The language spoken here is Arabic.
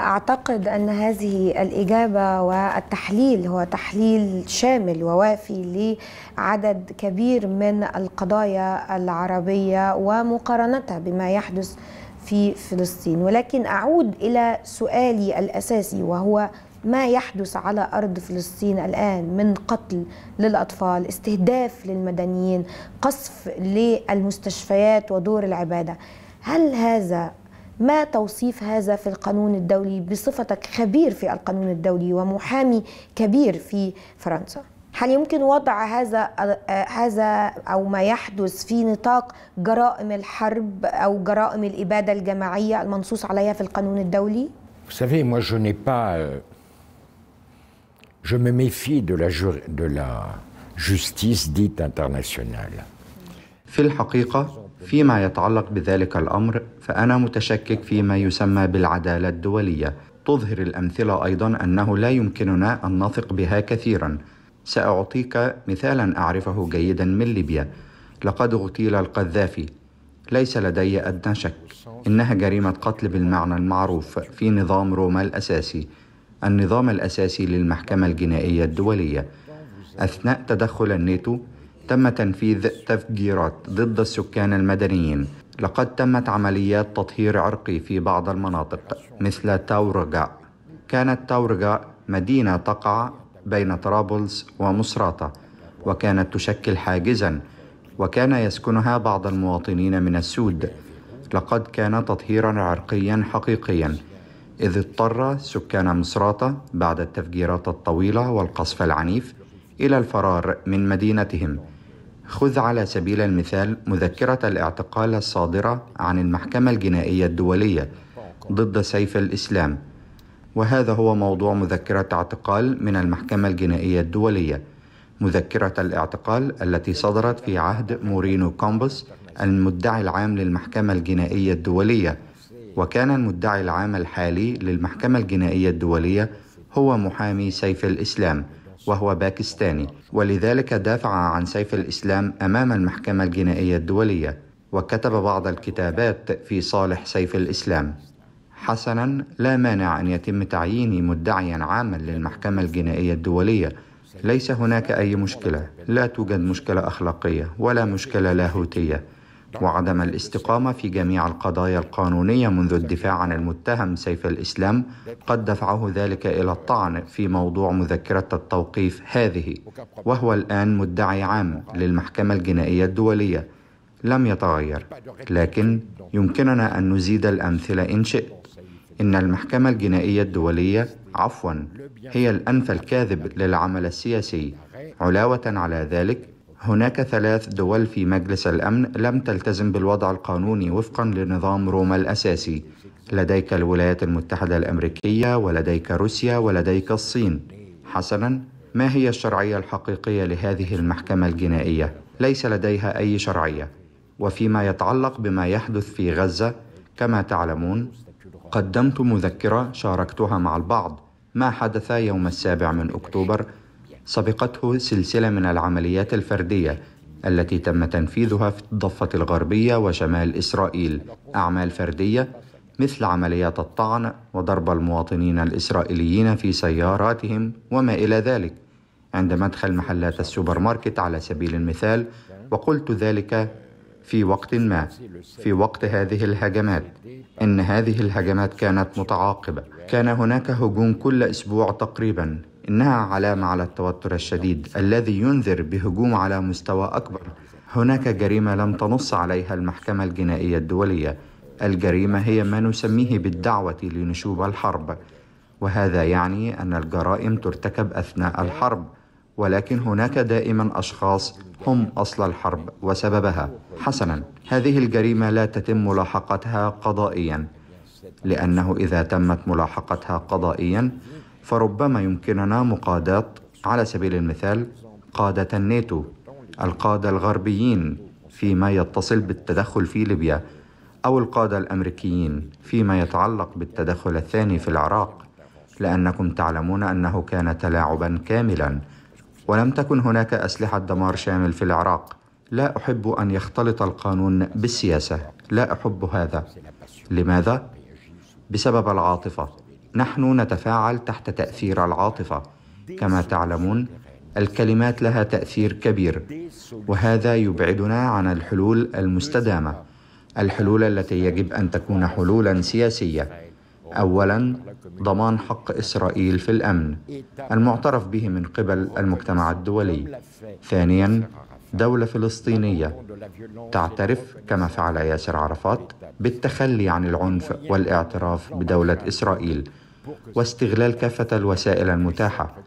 أعتقد أن هذه الإجابة والتحليل هو تحليل شامل ووافي لعدد كبير من القضايا العربية ومقارنتها بما يحدث في فلسطين ولكن أعود إلى سؤالي الأساسي وهو ما يحدث على أرض فلسطين الآن من قتل للأطفال استهداف للمدنيين قصف للمستشفيات ودور العبادة هل هذا ما توصيف هذا في القانون الدولي بصفتك خبير في القانون الدولي ومحامي كبير في فرنسا هل يمكن وضع هذا هذا او ما يحدث في نطاق جرائم الحرب او جرائم الاباده الجماعيه المنصوص عليها في القانون الدولي؟ Vous savez, moi je n'ai pas euh, je me méfie de la de la justice dite internationale. في الحقيقه فيما يتعلق بذلك الامر فانا متشكك فيما يسمى بالعداله الدوليه تظهر الامثله ايضا انه لا يمكننا ان نثق بها كثيرا ساعطيك مثالا اعرفه جيدا من ليبيا لقد اغتيل القذافي ليس لدي ادنى شك انها جريمه قتل بالمعنى المعروف في نظام روما الاساسي النظام الاساسي للمحكمه الجنائيه الدوليه اثناء تدخل الناتو تم تنفيذ تفجيرات ضد السكان المدنيين لقد تمت عمليات تطهير عرقي في بعض المناطق مثل تاورجا كانت تاورجا مدينة تقع بين طرابلس ومصراتة وكانت تشكل حاجزا وكان يسكنها بعض المواطنين من السود لقد كان تطهيرا عرقيا حقيقيا إذ اضطر سكان مصراتة بعد التفجيرات الطويلة والقصف العنيف إلى الفرار من مدينتهم خذ على سبيل المثال مذكرة الاعتقال الصادرة عن المحكمة الجنائية الدولية ضد سيف الإسلام وهذا هو موضوع مذكرة اعتقال من المحكمة الجنائية الدولية مذكرة الاعتقال التي صدرت في عهد مورينو كومبوس المدعي العام للمحكمة الجنائية الدولية وكان المدعي العام الحالي للمحكمة الجنائية الدولية هو محامي سيف الإسلام وهو باكستاني ولذلك دافع عن سيف الإسلام أمام المحكمة الجنائية الدولية وكتب بعض الكتابات في صالح سيف الإسلام حسنا لا مانع أن يتم تعييني مدعيا عاما للمحكمة الجنائية الدولية ليس هناك أي مشكلة لا توجد مشكلة أخلاقية ولا مشكلة لاهوتية وعدم الاستقامه في جميع القضايا القانونيه منذ الدفاع عن المتهم سيف الاسلام قد دفعه ذلك الى الطعن في موضوع مذكره التوقيف هذه وهو الان مدعي عام للمحكمه الجنائيه الدوليه لم يتغير لكن يمكننا ان نزيد الامثله ان شئت ان المحكمه الجنائيه الدوليه عفوا هي الانف الكاذب للعمل السياسي علاوه على ذلك هناك ثلاث دول في مجلس الأمن لم تلتزم بالوضع القانوني وفقا لنظام روما الأساسي لديك الولايات المتحدة الأمريكية ولديك روسيا ولديك الصين حسنا ما هي الشرعية الحقيقية لهذه المحكمة الجنائية؟ ليس لديها أي شرعية وفيما يتعلق بما يحدث في غزة كما تعلمون قدمت مذكرة شاركتها مع البعض ما حدث يوم السابع من أكتوبر سبقته سلسلة من العمليات الفردية التي تم تنفيذها في الضفة الغربية وشمال إسرائيل أعمال فردية مثل عمليات الطعن وضرب المواطنين الإسرائيليين في سياراتهم وما إلى ذلك عند مدخل محلات السوبر ماركت على سبيل المثال وقلت ذلك في وقت ما في وقت هذه الهجمات ان هذه الهجمات كانت متعاقبه كان هناك هجوم كل اسبوع تقريبا إنها علامة على التوتر الشديد الذي ينذر بهجوم على مستوى أكبر هناك جريمة لم تنص عليها المحكمة الجنائية الدولية الجريمة هي ما نسميه بالدعوة لنشوب الحرب وهذا يعني أن الجرائم ترتكب أثناء الحرب ولكن هناك دائما أشخاص هم أصل الحرب وسببها حسنا هذه الجريمة لا تتم ملاحقتها قضائيا لأنه إذا تمت ملاحقتها قضائيا فربما يمكننا مقاداة على سبيل المثال قادة الناتو القادة الغربيين فيما يتصل بالتدخل في ليبيا أو القادة الأمريكيين فيما يتعلق بالتدخل الثاني في العراق لأنكم تعلمون أنه كان تلاعبا كاملا ولم تكن هناك أسلحة دمار شامل في العراق لا أحب أن يختلط القانون بالسياسة لا أحب هذا لماذا؟ بسبب العاطفة نحن نتفاعل تحت تاثير العاطفه كما تعلمون الكلمات لها تاثير كبير وهذا يبعدنا عن الحلول المستدامه الحلول التي يجب ان تكون حلولا سياسيه اولا ضمان حق اسرائيل في الامن المعترف به من قبل المجتمع الدولي ثانيا دوله فلسطينيه تعترف كما فعل ياسر عرفات بالتخلي عن العنف والاعتراف بدوله اسرائيل واستغلال كافة الوسائل المتاحة